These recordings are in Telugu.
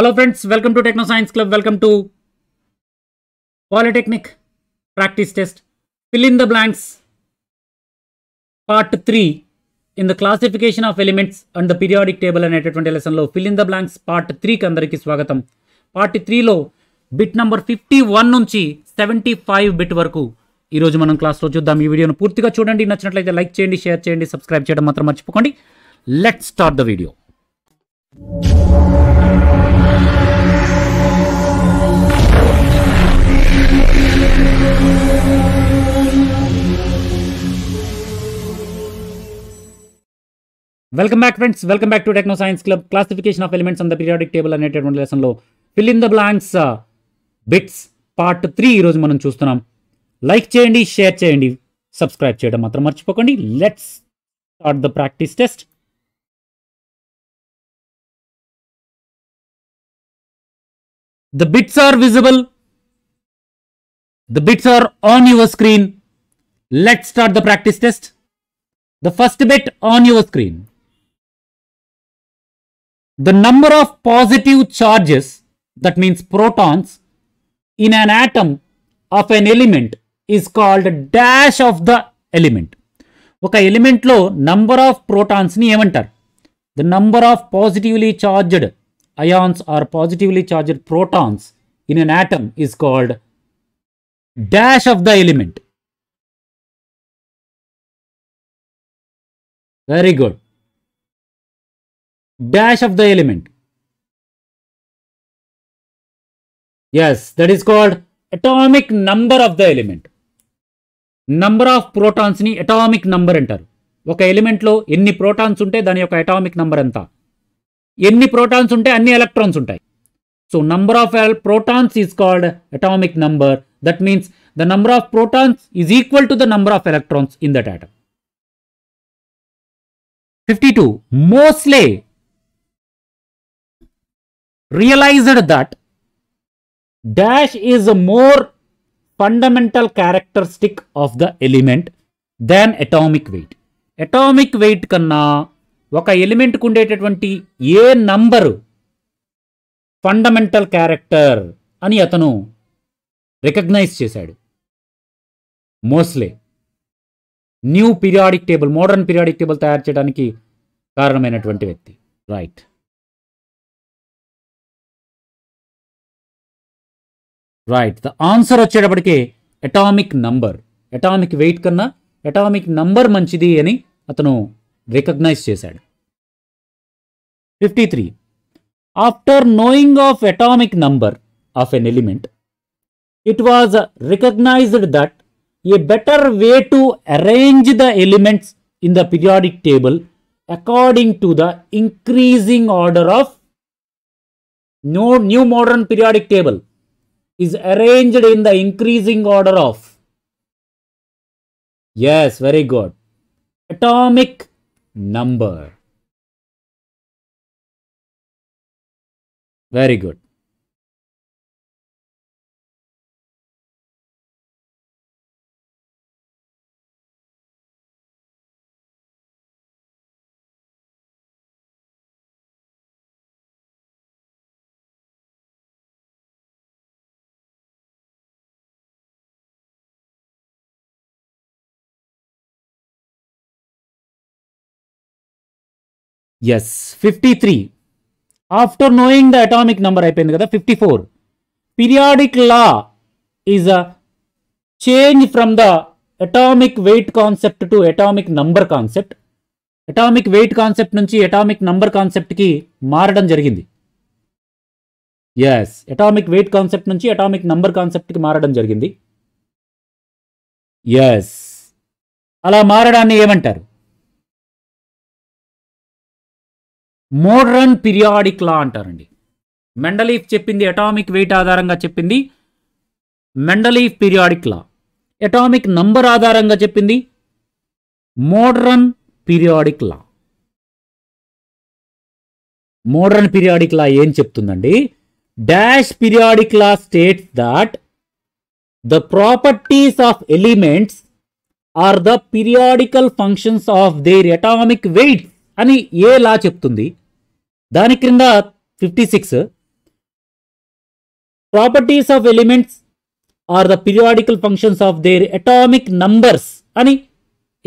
Hello friends welcome to Techno Science Club welcome to polytechnic practice test fill in the blanks part three in the classification of elements and the periodic table అనేటటువంటి లెసన్లో fill in the blanks part త్రీకి అందరికీ స్వాగతం పార్ట్ త్రీలో బిట్ నంబర్ ఫిఫ్టీ వన్ నుంచి సెవెంటీ ఫైవ్ బిట్ వరకు ఈరోజు మనం క్లాస్లో చూద్దాం ఈ వీడియోను పూర్తిగా చూడండి నచ్చినట్లయితే లైక్ చేయండి షేర్ చేయండి సబ్స్క్రైబ్ చేయడం మాత్రం మర్చిపోకండి let start the video welcome back friends welcome back to Techno Science Club classification of elements and the periodic table అనేటటువంటి లెసన్లో fill in the blanks bits part three ఈరోజు మనం చూస్తున్నాం లైక్ చేయండి షేర్ చేయండి సబ్స్క్రైబ్ చేయడం మాత్రం మర్చిపోకండి let's start the practice test the bits are visible the bits are on your screen let's start the practice test the first bit on your screen the number of positive charges that means protons in an atom of an element is called dash of the element. Okay, element low number of protons ni enter. The number of positively charged ions or positively charged protons in an atom is called dash of the element. Very good dash of the element. Yes, that is called atomic number of the element. Number of protons ni atomic number enter. Ok, element lo, inni protons unte, dhani yoka atomic number enta. Inni protons unte, anni electrons unte. So, number of protons is called atomic number. That means, the number of protons is equal to the number of electrons in that atom. 52. Mostly, realized that dash is more fundamental fundamental characteristic of the element than atomic weight. Atomic weight కన్నా ఒక ఎలిమెంట్కు ఉండేటటువంటి ఏ నంబరు ఫండమెంటల్ క్యారెక్టర్ అని అతను రికగ్నైజ్ చేశాడు mostly new periodic table modern periodic table తయారు చేయడానికి కారణమైనటువంటి వ్యక్తి రైట్ రైట్ ద ఆన్సర్ వచ్చేటప్పటికి అటామిక్ నంబర్ అటామిక్ వెయిట్ కన్నా అటామిక్ నంబర్ మంచిది అని అతను రికగ్నైజ్ చేశాడు fifty three after knowing of atomic number of an element it was recognized that a better way to arrange the elements in the periodic table according to the increasing order of new modern periodic table is arranged in the increasing order of. Yes, very good. Atomic number. Very good. Yes fifty three after knowing the atomic number అయిపోయింది కదా fifty four periodic law is a change from the atomic weight concept to atomic number concept atomic weight concept నుంచి అటామిక్ నంబర్ కాన్సెప్ట్కి మారడం జరిగింది ఎస్ అటామిక్ వెయిట్ కాన్సెప్ట్ నుంచి అటామిక్ నంబర్ కాన్సెప్ట్కి మారడం జరిగింది ఎస్ అలా మారడాన్ని ఏమంటారు మోడ్రన్ పిరియాడిక్ లా అంటారండి మెండలీఫ్ చెప్పింది అటామిక్ వెయిట్ ఆధారంగా చెప్పింది Mendeleev periodic law atomic number ఆధారంగా చెప్పింది modern periodic law modern periodic law ఏం చెప్తుందండి dash periodic law states that the properties of elements are the periodical functions of their atomic weights అని ఏ లా చెప్తుంది దాని క్రింద fifty six properties of elements are the periodical functions of their atomic numbers అని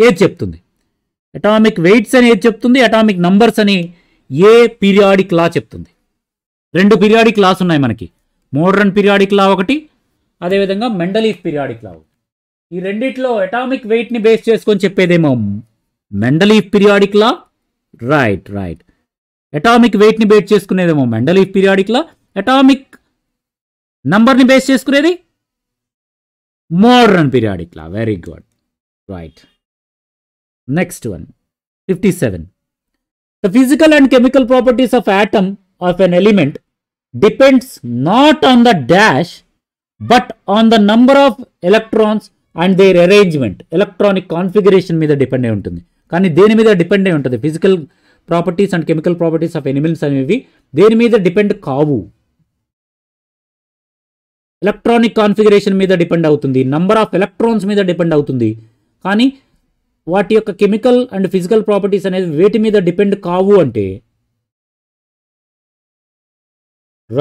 ఏది చెప్తుంది అటామిక్ వెయిట్స్ అని ఏది చెప్తుంది అటామిక్ నంబర్స్ అని ఏ పీరియాడిక్ లా చెప్తుంది రెండు పీరియాడిక్ లాస్ ఉన్నాయి మనకి మోడర్న్ పీరియాడిక్ లా ఒకటి అదేవిధంగా మెండలీఫ్ పీరియాడిక్ లా ఈ రెండిట్లో అటామిక్ వెయిట్ని బేస్ చేసుకొని చెప్పేదేమో Mendeleev periodic law right right atomic వెయిట్ని బేట్ చేసుకునేదేమో మెండలీఫ్ పీరియాడిక్లో అటామిక్ నంబర్ని బేస్ చేసుకునేది modern periodic law very good right next one fifty seven the physical and chemical properties of atom of an element depends not on the dash but on the number of electrons and their arrangement electronic configuration మీద డిపెండ్ అయి ఉంటుంది కానీ దేని మీద డిపెండ్ అయి ఉంటుంది physical properties and chemical properties of elements అనేవి దేని మీద డిపెండ్ కావు ఎలక్ట్రానిక్ కాన్ఫిగరేషన్ మీద డిపెండ్ అవుతుంది నంబర్ ఆఫ్ ఎలక్ట్రాన్స్ మీద డిపెండ్ అవుతుంది కానీ వాటి యొక్క కెమికల్ అండ్ ఫిజికల్ ప్రాపర్టీస్ అనేది వేటి మీద డిపెండ్ కావు అంటే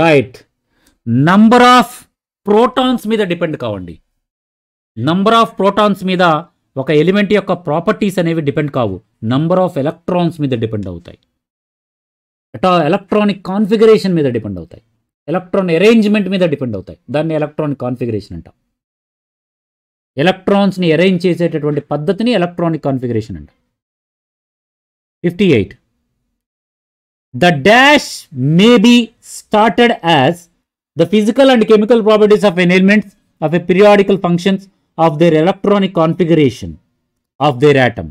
రైట్ నంబర్ ఆఫ్ ప్రోటాన్స్ మీద డిపెండ్ కావండి నంబర్ ఆఫ్ ప్రోటాన్స్ మీద ఒక ఎలిమెంట్ యొక్క ప్రాపర్టీస్ అనేవి డిపెండ్ కావు నంబర్ ఆఫ్ ఎలక్ట్రాన్స్ మీద డిపెండ్ అవుతాయి అటా ఎలక్ట్రానిక్ కాన్ఫిగరేషన్ మీద డిపెండ్ అవుతాయి ఎలక్ట్రాన్ అరేంజ్మెంట్ మీద డిపెండ్ అవుతాయి దాన్ని ఎలక్ట్రానిక్ కాన్ఫిగరేషన్ అంటాం ఎలక్ట్రాన్స్ని అరేంజ్ చేసేటటువంటి పద్ధతిని ఎలక్ట్రానిక్ కాన్ఫిగరేషన్ అంట fifty eight the dash may be started as the physical and chemical properties of an elements of a periodical functions of their electronic configuration of their atom.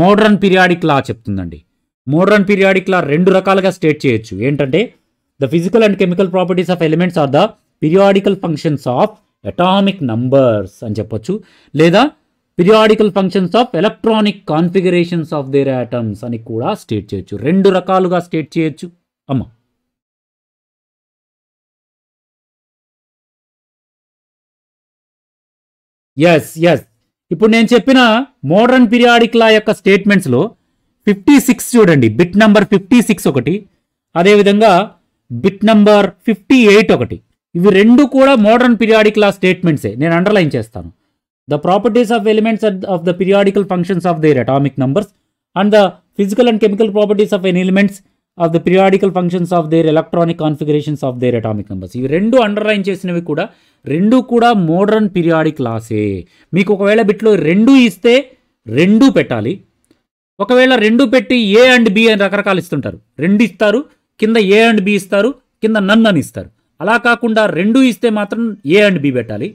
Modern periodic law చెప్తుందండి మోడ్రన్ పీరియాడిక్ లా రెండు రకాలుగా స్టేట్ చేయొచ్చు ఏంటంటే the physical and chemical properties of elements are the periodical functions of atomic numbers అని చెప్పొచ్చు లేదా periodical functions of electronic configurations of their atoms అని కూడా స్టేట్ చేయొచ్చు రెండు రకాలుగా స్టేట్ చేయొచ్చు అమ్మా ఎస్ ఎస్ ఇప్పుడు నేను చెప్పిన మోడర్న్ పీరియాడిక్ లా యొక్క స్టేట్మెంట్స్లో ఫిఫ్టీ సిక్స్ చూడండి బిట్ నంబర్ ఫిఫ్టీ సిక్స్ ఒకటి అదేవిధంగా బిట్ నంబర్ ఫిఫ్టీ ఎయిట్ ఒకటి ఇవి రెండు కూడా మోడర్న్ పీరియాడిక్ లా స్టేట్మెంట్సే నేను అండర్లైన్ చేస్తాను the properties of elements of the periodical functions of their atomic numbers and the physical and chemical properties of an elements of the periodical functions of their electronic configurations of their atomic numbers ఇవి రెండు అండర్లైన్ చేసినవి కూడా రెండు కూడా మోడర్న్ పీరియాడిక్ లాసే మీకు ఒకవేళ బిట్లో రెండు ఇస్తే రెండు పెట్టాలి ఒకవేళ రెండు పెట్టి ఏ అండ్ బి అని రకరకాలు ఇస్తుంటారు రెండు ఇస్తారు కింద ఏ అండ్ బి ఇస్తారు కింద నన్ అని ఇస్తారు అలా కాకుండా రెండు ఇస్తే మాత్రం ఏ అండ్ బి పెట్టాలి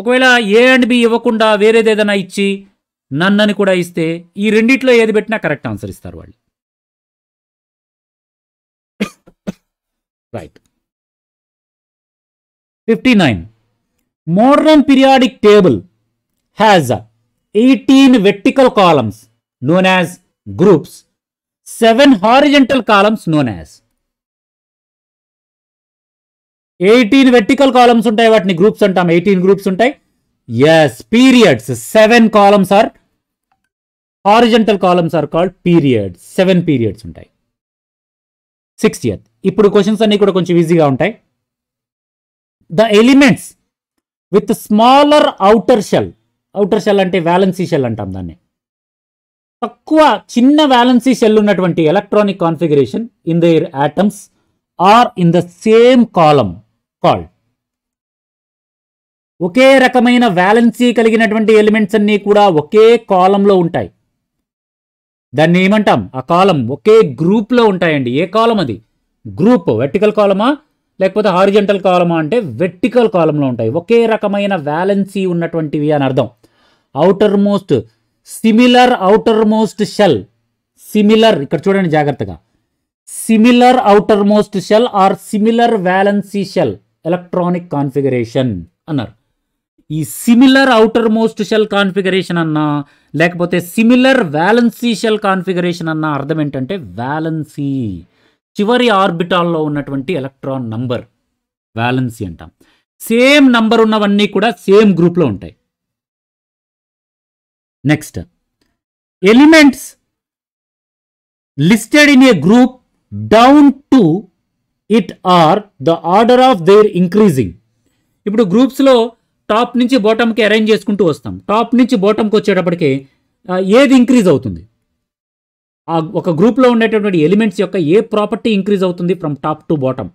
ఒకవేళ ఏ అండ్ బి ఇవ్వకుండా వేరేది ఏదైనా ఇచ్చి నన్ను అని కూడా ఇస్తే ఈ రెండిట్లో ఏది పెట్టినా కరెక్ట్ ఆన్సర్ ఇస్తారు వాళ్ళు right. 59. Modern periodic table has 18 vertical columns known as groups, seven horizontal columns known as. 18 vertical columns untai vatni groups antam 18 groups untai yes periods seven columns are horizontal columns are called periods seven periods untai sixth year ఇప్పుడు క్వశ్చన్స్ అన్నీ కూడా కొంచెం ఈజీగా ఉంటాయి the elements with smaller outer shell outer shell అంటే వ్యాలెన్సీ షెల్ అంటాం దాన్ని తక్కువ చిన్న వ్యాలెన్సీ షెల్ ఉన్నటువంటి electronic configuration in their atoms are in the same కాలం కాల్ ఒకే రకమైన వ్యాలెన్సీ కలిగినటువంటి ఎలిమెంట్స్ అన్నీ కూడా ఒకే కాలంలో ఉంటాయి దాన్ని ఏమంటాం ఆ కాలం ఒకే గ్రూప్లో ఉంటాయండి ఏ కాలం అది గ్రూప్ వెర్టికల్ కాలమా లేకపోతే హారిజెంటల్ కాలమా అంటే వెర్టికల్ కాలంలో ఉంటాయి ఒకే రకమైన వ్యాలెన్సీ ఉన్నటువంటివి అని అర్థం outermost similar outermost shell similar ఇక్కడ చూడండి జాగ్రత్తగా similar outermost shell are similar valency shell electronic configuration అన్నారు ఈ similar outermost shell configuration అన్నా లేకపోతే సిమిలర్ వ్యాలెన్సీ షెల్ కాన్ఫిగరేషన్ అన్న అర్థం ఏంటంటే వ్యాలెన్సీ చివరి ఆర్బిటాల్లో ఉన్నటువంటి ఎలక్ట్రాన్ నంబర్ వ్యాలెన్సీ అంటాం సేమ్ నంబర్ ఉన్నవన్నీ కూడా సేమ్ గ్రూప్లో ఉంటాయి next elements listed in a group down to it are the order of their increasing ఇప్పుడు గ్రూప్స్లో టాప్ నుంచి బాటమ్కి అరేంజ్ చేసుకుంటూ వస్తాం టాప్ నుంచి బాటమ్కి వచ్చేటప్పటికి ఏది ఇంక్రీజ్ అవుతుంది ఆ ఒక గ్రూప్లో ఉండేటటువంటి ఎలిమెంట్స్ యొక్క ఏ ప్రాపర్టీ ఇంక్రీజ్ అవుతుంది from top to bottom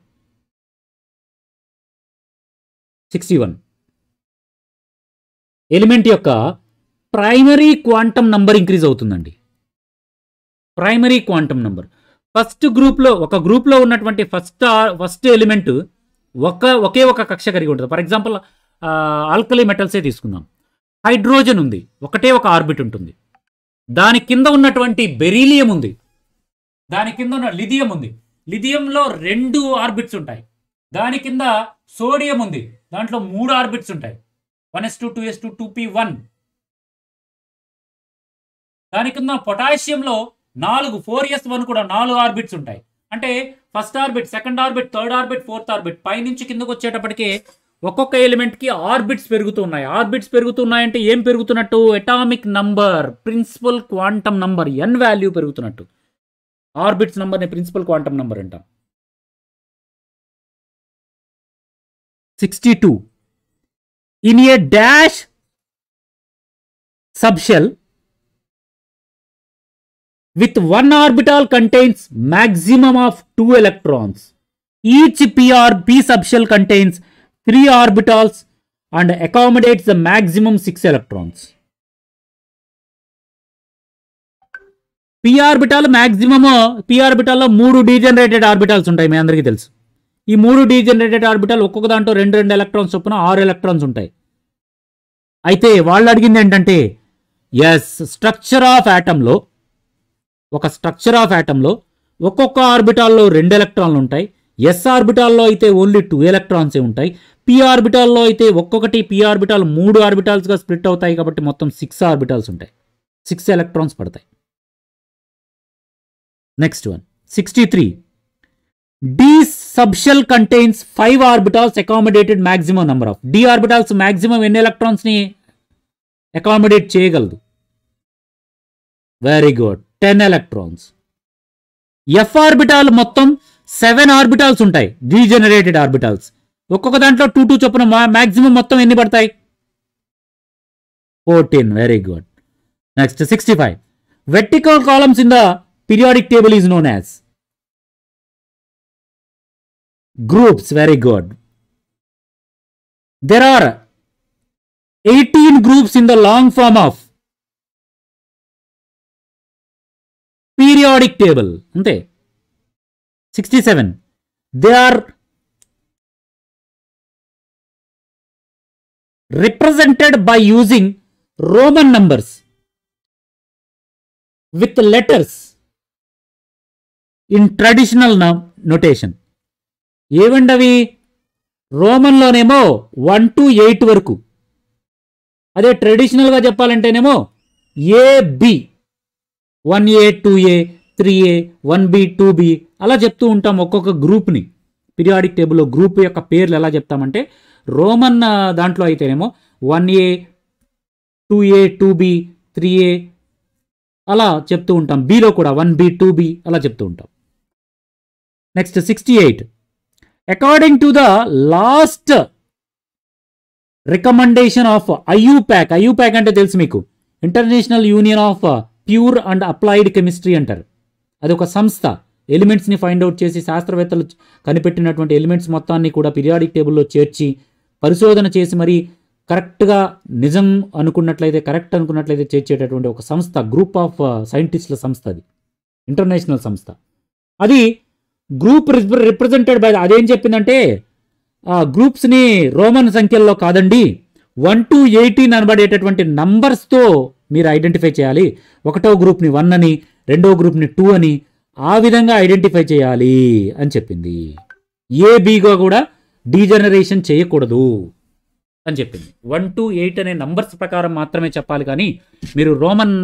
sixty one element యొక్క ప్రైమరీ క్వాంటమ్ నంబర్ ఇంక్రీజ్ అవుతుందండి ప్రైమరీ క్వాంటమ్ నంబర్ ఫస్ట్ గ్రూప్లో ఒక గ్రూప్లో ఉన్నటువంటి ఫస్ట్ ఫస్ట్ ఎలిమెంట్ ఒక ఒకే ఒక కక్ష కలిగి ఉంటుంది ఫర్ ఎగ్జాంపుల్ ఆల్కలీ మెటల్సే తీసుకుందాం హైడ్రోజన్ ఉంది ఒకటే ఒక ఆర్బిట్ ఉంటుంది దాని కింద ఉన్నటువంటి బెరీలియం ఉంది దాని కింద ఉన్న లిథియం ఉంది లిథియంలో రెండు ఆర్బిట్స్ ఉంటాయి దాని కింద సోడియం ఉంది దాంట్లో మూడు ఆర్బిట్స్ ఉంటాయి one s two two s two two p one దాని కింద పొటాషియంలో నాలుగు ఫోర్ ఎస్ వన్ కూడా నాలుగు ఆర్బిట్స్ ఉంటాయి అంటే first orbit second orbit third orbit fourth orbit పైనుంచి కిందకు వచ్చేటప్పటికే ఒక్కొక్క ఎలిమెంట్కి ఆర్బిట్స్ పెరుగుతున్నాయి ఆర్బిట్స్ పెరుగుతున్నాయంటే ఏం పెరుగుతున్నట్టు atomic number principal quantum number n value పెరుగుతున్నట్టు ఆర్బిట్స్ నంబర్ని ప్రిన్సిపల్ క్వాంటమ్ నంబర్ అంటాం sixty two in a dash subshell with one orbital contains maximum of two electrons each పిఆర్ P subshell contains three orbitals and accommodates the maximum six electrons. p orbital maximum p lo moodu degenerated orbitals ఉంటాయి మీ andariki తెలుసు ఈ మూడు డీజనరేటెడ్ ఆర్బిటాల్ ఒక్కొక్క దాంట్లో రెండు రెండు ఎలక్ట్రాన్స్ చొప్పున ఆరు ఎలక్ట్రాన్స్ ఉంటాయి అయితే వాళ్ళు అడిగింది ఏంటంటే ఎస్ స్ట్రక్చర్ ఆఫ్ యాటంలో ఒక స్ట్రక్చర్ ఆఫ్ యాటంలో ఒక్కొక్క ఆర్బిటాల్లో రెండు ఎలక్ట్రాన్లు ఉంటాయి ఎస్ ఆర్బిటాల్లో అయితే ఓన్లీ టూ ఎలక్ట్రాన్సే ఉంటాయి పి ఆర్బిటాల్లో అయితే ఒక్కొక్కటి పి ఆర్బిటాల్ మూడు ఆర్బిటాల్స్గా స్ప్లిట్ అవుతాయి కాబట్టి మొత్తం సిక్స్ ఆర్బిటాల్స్ ఉంటాయి సిక్స్ ఎలక్ట్రాన్స్ పడతాయి next one sixty three d subshell contains five orbitals accommodated maximum number of d orbitals maximum ఎన్ని ఎలక్ట్రాన్స్ని అకామిడేట్ చేయగలదు very good ten electrons f orbital మొత్తం సెవెన్ ఆర్బిటాల్స్ ఉంటాయి రీజనరేటెడ్ ఆర్బిటాల్స్ ఒక్కొక్క దాంట్లో టూ టూ చొప్పున మ్యాక్సిమం మొత్తం ఎన్ని పడతాయి fourteen very good next sixty five vertical columns in the periodic table is known as groups very good there are eighteen groups in the long form of periodic table అంతే 67 they are represented by using roman numbers with letters in traditional notation ఏవండవి రోమన్లోనేమో వన్ టు ఎయిట్ వరకు అదే ట్రెడిషనల్గా చెప్పాలంటేనేమో A B one A two A three A one B two B అలా చెప్తూ ఉంటాం ఒక్కొక్క గ్రూప్ని పీరియాడిక్ టేబుల్లో గ్రూప్ యొక్క పేర్లు ఎలా చెప్తామంటే రోమన్ దాంట్లో అయితేనేమో one A two A two B three A అలా చెప్తూ ఉంటాం బీలో కూడా వన్ బి టూ బి అలా చెప్తూ ఉంటాం next sixty eight according to the last recommendation of ప్యాక్ ఐయుప్యాక్ ప్యాక్ అంటే తెలుసు మీకు international union of pure and applied chemistry అంటారు అది ఒక సంస్థ ఎలిమెంట్స్ని ఫైండ్ అవుట్ చేసి శాస్త్రవేత్తలు కనిపెట్టినటువంటి ఎలిమెంట్స్ మొత్తాన్ని కూడా పిరియాడిక్ టేబుల్లో చేర్చి పరిశోధన చేసి మరి కరెక్ట్గా నిజం అనుకున్నట్లయితే కరెక్ట్ అనుకున్నట్లయితే చేర్చేటటువంటి ఒక సంస్థ గ్రూప్ ఆఫ్ సైంటిస్టుల సంస్థ అది ఇంటర్నేషనల్ సంస్థ అది గ్రూప్ రిప్రజెంటెడ్ బై అదేం చెప్పిందంటే ఆ గ్రూప్స్ని రోమన్ సంఖ్యల్లో కాదండి వన్ టు ఎయిటీన్ అనబడేటటువంటి నంబర్స్తో మీరు ఐడెంటిఫై చేయాలి ఒకటో గ్రూప్ని వన్ అని రెండో గ్రూప్ని టూ అని ఆ విధంగా ఐడెంటిఫై చేయాలి అని చెప్పింది ఏ బీగా కూడా డీజనరేషన్ చేయకూడదు అని చెప్పింది వన్ టు ఎయిట్ అనే నంబర్స్ ప్రకారం మాత్రమే చెప్పాలి కానీ మీరు రోమన్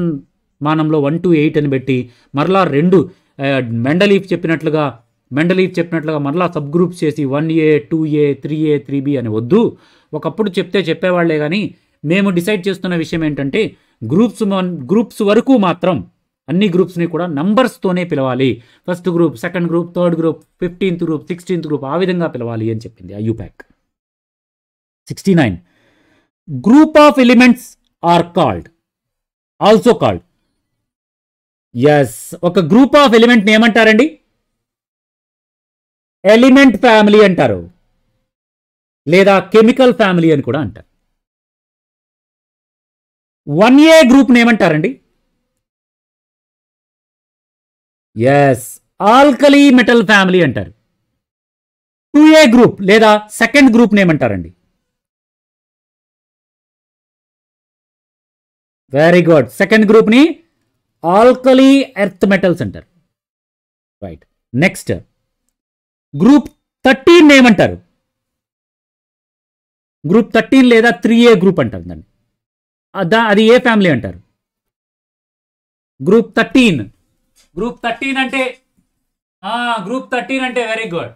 మానంలో వన్ టు ఎయిట్ అని పెట్టి మరలా రెండు మెండలీఫ్ చెప్పినట్లుగా మెండలీఫ్ చెప్పినట్లుగా మరలా సబ్ గ్రూప్స్ చేసి one A two A three A three B అని వద్దు ఒకప్పుడు చెప్తే చెప్పేవాళ్లే కానీ మేము డిసైడ్ చేస్తున్న విషయం ఏంటంటే గ్రూప్స్ గ్రూప్స్ వరకు మాత్రం అన్ని గ్రూప్స్ని కూడా నంబర్స్తోనే పిలవాలి first group second group third group fifteenth group sixteenth group ఆ విధంగా పిలవాలి అని చెప్పింది ఆ IUPAC sixty nine group of elements are called also called as ఒక గ్రూప్ ఆఫ్ ఎలిమెంట్ని ఏమంటారండి ఎలిమెంట్ ఫ్యామిలీ అంటారు లేదా కెమికల్ ఫ్యామిలీ అని కూడా అంటారు వన్ ఏ గ్రూప్ని ఏమంటారండి ఎస్ ఆల్కలీ మెటల్ ఫ్యామిలీ అంటారు టూ ఏ గ్రూప్ లేదా సెకండ్ గ్రూప్ని ఏమంటారండి వెరీ గుడ్ సెకండ్ గ్రూప్ని ఆల్కలీ ఎర్త్ మెటల్స్ అంటారు రైట్ నెక్స్ట్ గ్రూప్ థర్టీన్ ఏమంటారు గ్రూప్ థర్టీన్ లేదా త్రీ ఏ గ్రూప్ అంటారు దాన్ని దా అది ఏ ఫ్యామిలీ అంటారు గ్రూప్ థర్టీన్ గ్రూప్ థర్టీన్ అంటే గ్రూప్ థర్టీన్ అంటే వెరీ గుడ్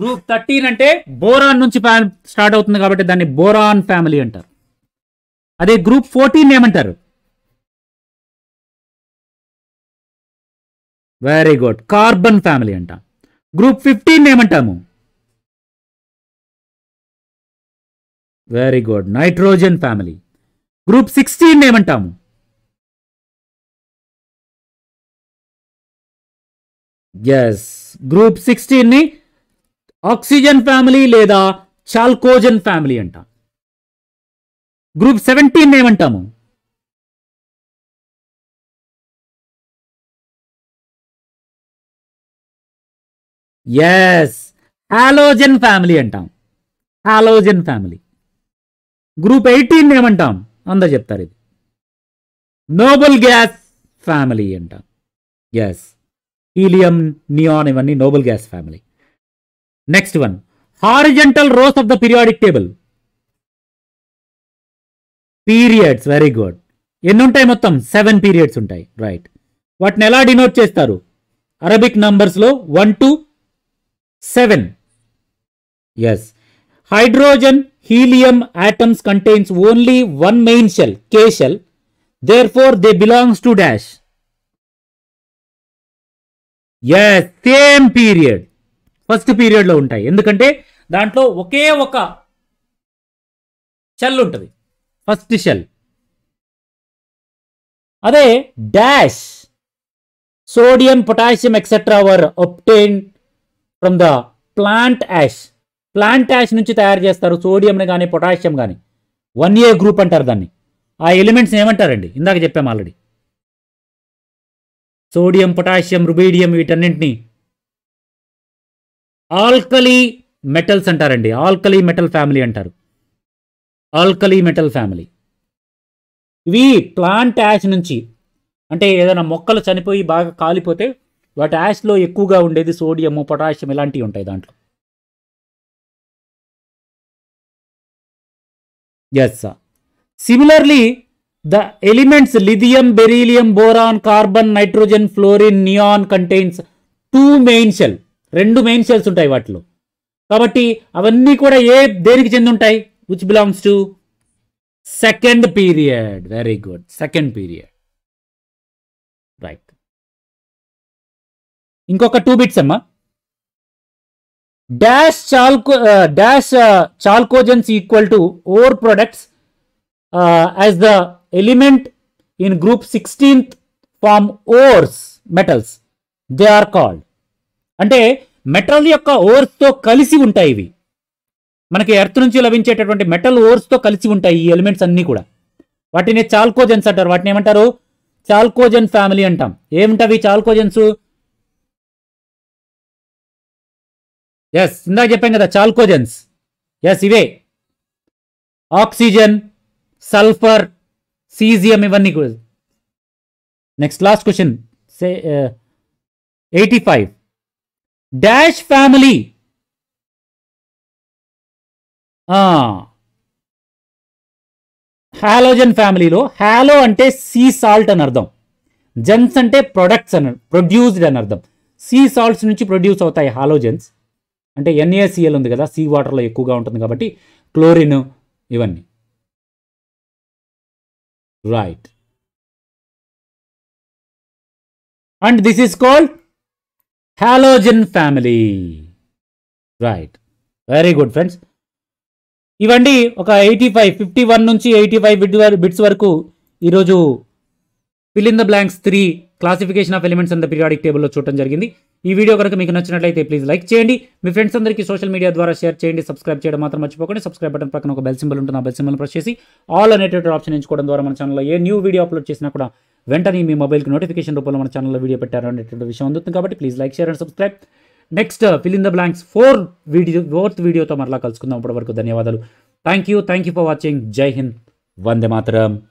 గ్రూప్ థర్టీన్ అంటే బోరాన్ నుంచి స్టార్ట్ అవుతుంది కాబట్టి దాన్ని బోరాన్ ఫ్యామిలీ అంటారు అదే గ్రూప్ ఫోర్టీన్ ఏమంటారు వెరీ గుడ్ కార్బన్ ఫ్యామిలీ అంటాం గ్రూప్ ఫిఫ్టీన్ ఏమంటాము very good nitrogen family group sixteen ఏమంటాము ఎస్ గ్రూప్ సిక్స్టీన్ని ఆక్సిజన్ ఫ్యామిలీ లేదా చాల్కోజన్ ఫ్యామిలీ అంటాం గ్రూప్ సెవెంటీన్ ఏమంటాము ఎస్ హాలోజన్ ఫ్యామిలీ అంటాం హాలోజన్ ఫ్యామిలీ గ్రూప్ ఎయిటీన్ ఏమంటాం అందరు చెప్తారు ఇది నోబుల్ గ్యాస్ ఫ్యామిలీ అంట గ్యాస్ హీలియం నియాన్ ఇవన్నీ noble gas family next one horizontal rows of the periodic table periods very good ఎన్ని ఉంటాయి మొత్తం సెవెన్ పీరియడ్స్ ఉంటాయి రైట్ వాటిని ఎలా డినోట్ చేస్తారు అరబిక్ నంబర్స్లో one to seven yes hydrogen helium atoms contains only one main shell K shell therefore they belongs to dash same period first period లో ఉంటాయి ఎందుకంటే దాంట్లో ఒకే ఒక షెల్ ఉంటుంది ఫస్ట్ షెల్ అదే dash sodium potassium etcetera were obtained from the plant ash plant ash నుంచి తయారు చేస్తారు సోడియంని కానీ పొటాషియం కానీ వన్ ఏ గ్రూప్ అంటారు దాన్ని ఆ ఎలిమెంట్స్ ఏమంటారండి ఇందాక చెప్పాము ఆల్రెడీ సోడియం పొటాషియం రుబీడియం వీటన్నింటినీ ఆల్కలీ మెటల్స్ అంటారండి ఆల్కలీ మెటల్ ఫ్యామిలీ అంటారు ఆల్కలీ మెటల్ ఫ్యామిలీ ఇవి ప్లాంట్ యాష్ నుంచి అంటే ఏదైనా మొక్కలు చనిపోయి బాగా కాలిపోతే వాటి యాష్లో ఎక్కువగా ఉండేది సోడియము పొటాషియం ఇలాంటివి ఉంటాయి దాంట్లో Yes, sir. Similarly, the elements lithium, beryllium, boron, carbon, nitrogen, fluorine, neon contains two main shell. రెండు మెయిన్ షెల్స్ ఉంటాయి వాటిలో కాబట్టి అవన్నీ కూడా ఏ దేనికి చెంది ఉంటాయి which belongs to second period very good second period right ఇంకొక టూ బిట్స్ అమ్మా dash chalco dash chalcogens equal to ore products as the element in group sixteenth form ores metals they are called అంటే మెటల్ యొక్క ఓర్స్తో కలిసి ఉంటాయి ఇవి మనకి ఎర్త్ నుంచి లభించేటటువంటి మెటల్ ఓర్స్తో కలిసి ఉంటాయి ఈ ఎలిమెంట్స్ అన్నీ కూడా వాటిని చాల్కోజెన్స్ అంటారు వాటిని ఏమంటారు చాల్కోజెన్ ఫ్యామిలీ అంటాం ఏమిటవి చాల్కోజెన్స్ ఎస్ ఇందాక చెప్పాం కదా చాల్కోజన్స్ ఎస్ ఇవే ఆక్సిజన్ సల్ఫర్ సీజియం ఇవన్నీ కూడా next last question eighty five dash family halogen ఫ్యామిలీలో హాలో అంటే సీ సాల్ట్ అని అర్థం జెన్స్ అంటే ప్రొడక్ట్స్ అని ప్రొడ్యూస్డ్ అని అర్థం సీ సాల్ట్స్ నుంచి ప్రొడ్యూస్ అవుతాయి హాలోజెన్స్ అంటే ఎన్ఏసిఎల్ ఉంది కదా సీ వాటర్లో ఎక్కువగా ఉంటుంది కాబట్టి క్లోరిన్ ఇవన్నీ right and this is called halogen family right very good friends ఇవండి ఒక ఎయిటీ ఫైవ్ ఫిఫ్టీ వన్ నుంచి ఎయిటీ ఫైవ్ బిట్ బిట్స్ వరకు ఈరోజు fill in the blanks three classification of elements and the periodic టేబుల్లో చూడటం జరిగింది ఈ వీడియో కనుక మీకు నచ్చినట్లయితే ప్లీజ్ లైక్ చేయండి మీ ఫ్రెండ్స్ అందరికీ సోషల్ మీడియా ద్వారా షేర్ చేయండి సబ్స్క్రైబ్ చేయడం మాత్రం మర్చిపోకండి సబ్స్క్రైబ్ బటన్ పక్కన ఒక బెల్ సింబల్ ఉంటుంది ఆ బెల్ సింబల్ ప్రెస్ చేసి ఆల్ అనేటటువంటి ఆప్షన్ ఎంచుకోవడం ద్వారా మన ఛానల్లో ఏ న్యూ వీడియో అప్లోడ్ చేసినా కూడా వెంటనే మీ మొబైల్కి నోటిఫికేషన్ రూపంలో మన ఛానల్లో వీడియో పెట్టారు అనేటువంటి విషయం అందుతుంది కాబట్టి please like share and subscribe next fill in the blanks four video fourth వీడియోతో మరలా కలుసుకుందాం అప్పటి వరకు ధన్యవాదాలు thank you thank you for watching జై హింద్ వందే మాతరం